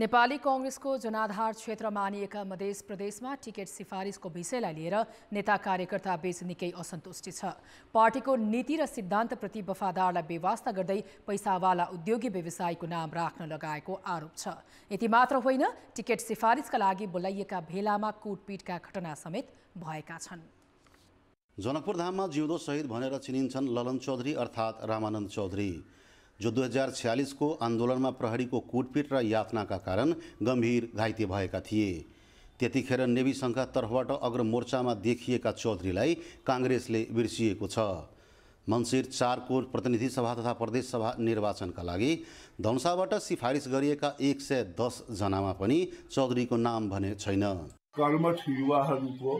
नेपाली कङ्ग्रेसको जनाधार क्षेत्र मानिएका मधेस प्रदेशमा टिकट सिफारिसको विषयलाई लिएर नेता कार्यकर्ता बीच निकै असन्तुष्टि छ पार्टीको नीति र सिद्धान्तप्रति वफादारलाई व्यवस्था गर्दै पैसावाला उद्योगी व्यवसायको नाम राख्न लगाएको आरोप छ यति मात्र होइन टिकट सिफारिसका लागि बोलाइएका भेलामा कुटपिटका घटना समेत भएका छन् जनकपुरधाममा जिउँदो शहीद भनेर चिनिन्छन् ललन चौधरी अर्थात् रामानन्द चौधरी जो दुई हजार छ्यालिसको आन्दोलनमा प्रहरीको कुटपिट र यातनाका कारण गम्भीर घाइते भएका थिए त्यतिखेर नेवी सङ्घका तर्फबाट अग्रमोर्चामा देखिएका चौधरीलाई काङ्ग्रेसले बिर्सिएको छ मन्सिर चारको प्रतिनिधि सभा तथा प्रदेश सभा निर्वाचनका लागि धनसाबाट सिफारिस गरिएका एक सय दसजनामा पनि चौधरीको नाम भने छैन कर्मठ युवाहरूको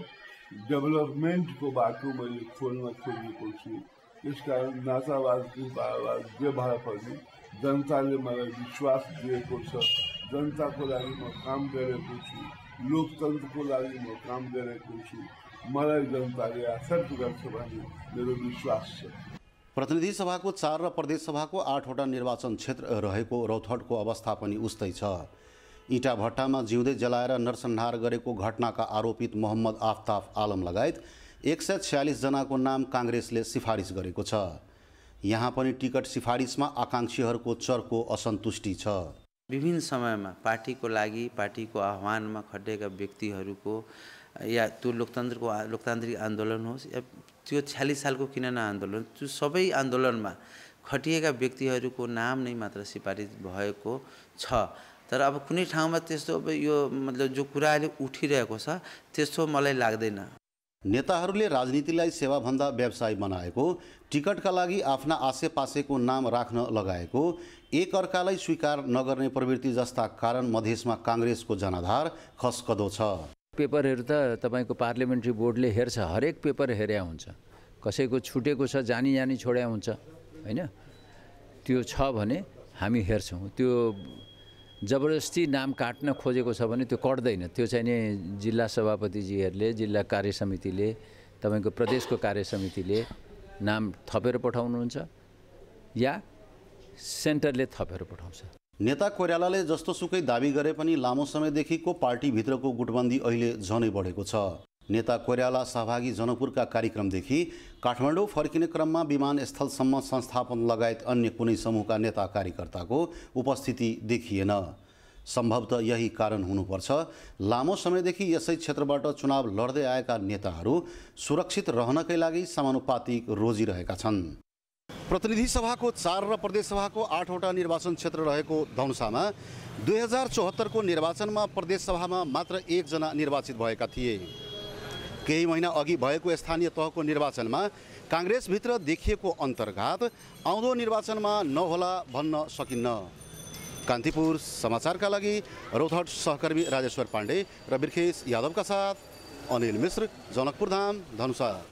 डेभलपमेन्टको बाटो मैले खोल्न खोजेको छु त्यसकारण नासावादको जे भए पनि जनताले मलाई विश्वास दिएको छ जनताको लागि म काम गरेको छु लोकतन्त्रको लागि म काम गरेको छु मलाई जनताले एक्सेप्ट गर्छ भन्ने मेरो विश्वास छ प्रतिनिधि सभाको चार र प्रदेश सभाको आठवटा निर्वाचन क्षेत्र रहेको रौथडको अवस्था पनि उस्तै छ इँटा भट्टामा जिउँदै जलाएर नरसंहार गरेको घटनाका आरोपित मोहम्मद आफताब आलम लगायत एक सय छ्यालिसजनाको नाम काङ्ग्रेसले सिफारिस गरेको छ यहाँ पनि टिकट सिफारिसमा आकाङ्क्षीहरूको चर्को असन्तुष्टि छ विभिन्न समयमा पार्टीको लागि पार्टीको आह्वानमा खटेका व्यक्तिहरूको या त्यो लोकतन्त्रको लोकतान्त्रिक आन्दोलन होस् या त्यो छ्यालिस सालको किन आन्दोलन त्यो सबै आन्दोलनमा खटिएका व्यक्तिहरूको नाम नै मात्र सिफारिस भएको छ तर अब कुनै ठाउँमा त्यस्तो अब यो मतलब जो कुरा अहिले उठिरहेको छ त्यस्तो मलाई लाग्दैन नेताहरूले राजनीतिलाई सेवाभन्दा व्यवसाय बनाएको टिकटका लागि आफ्ना आसेपासेको नाम राख्न लगाएको एकअर्कालाई स्वीकार नगर्ने प्रवृत्ति जस्ता कारण मधेसमा काङ्ग्रेसको जनाधार खस्कदो छ पेपरहरू त तपाईँको पार्लिमेन्ट्री बोर्डले हेर्छ हरेक पेपर हेर्या हुन्छ कसैको छुटेको छ जानी जानी छोड्या हुन्छ होइन त्यो छ भने हामी हेर्छौँ त्यो जबरजस्ती नाम काट्न खोजेको छ भने त्यो कट्दैन त्यो चाहिँ नि जिल्ला सभापतिजीहरूले जिल्ला कार्य समितिले तपाईँको प्रदेशको कार्य समितिले नाम थपेर पठाउनुहुन्छ या सेन्टरले थपेर पठाउँछ नेता कोइरालाले जस्तोसुकै दावी गरे पनि लामो समयदेखिको पार्टीभित्रको गुटबन्दी अहिले झनै बढेको छ नेता कोइराला सहभागी जनकपुरका कार्यक्रमदेखि काठमाडौँ फर्किने क्रममा विमानस्थलसम्म संस्थापन लगायत अन्य कुनै समूहका नेता कार्यकर्ताको उपस्थिति देखिएन सम्भवत यही कारण हुनुपर्छ लामो समयदेखि यसै क्षेत्रबाट चुनाव लड्दै आएका नेताहरू सुरक्षित रहनकै लागि समानुपातिक रोजिरहेका छन् प्रतिनिधि सभाको चार र प्रदेशसभाको आठवटा निर्वाचन क्षेत्र रहेको धनुषामा दुई हजार चौहत्तरको निर्वाचनमा प्रदेशसभामा मात्र एकजना निर्वाचित भएका थिए केही महिना अघि भएको स्थानीय तहको निर्वाचनमा काङ्ग्रेसभित्र देखिएको अन्तर्घात आउँदो निर्वाचनमा नहोला भन्न सकिन्न कान्तिपुर समाचारका लागि रौथहट सहकर्मी राजेश्वर पाण्डे र बिर्खेश यादवका साथ अनिल मिश्र जनकपुरधाम धनुषा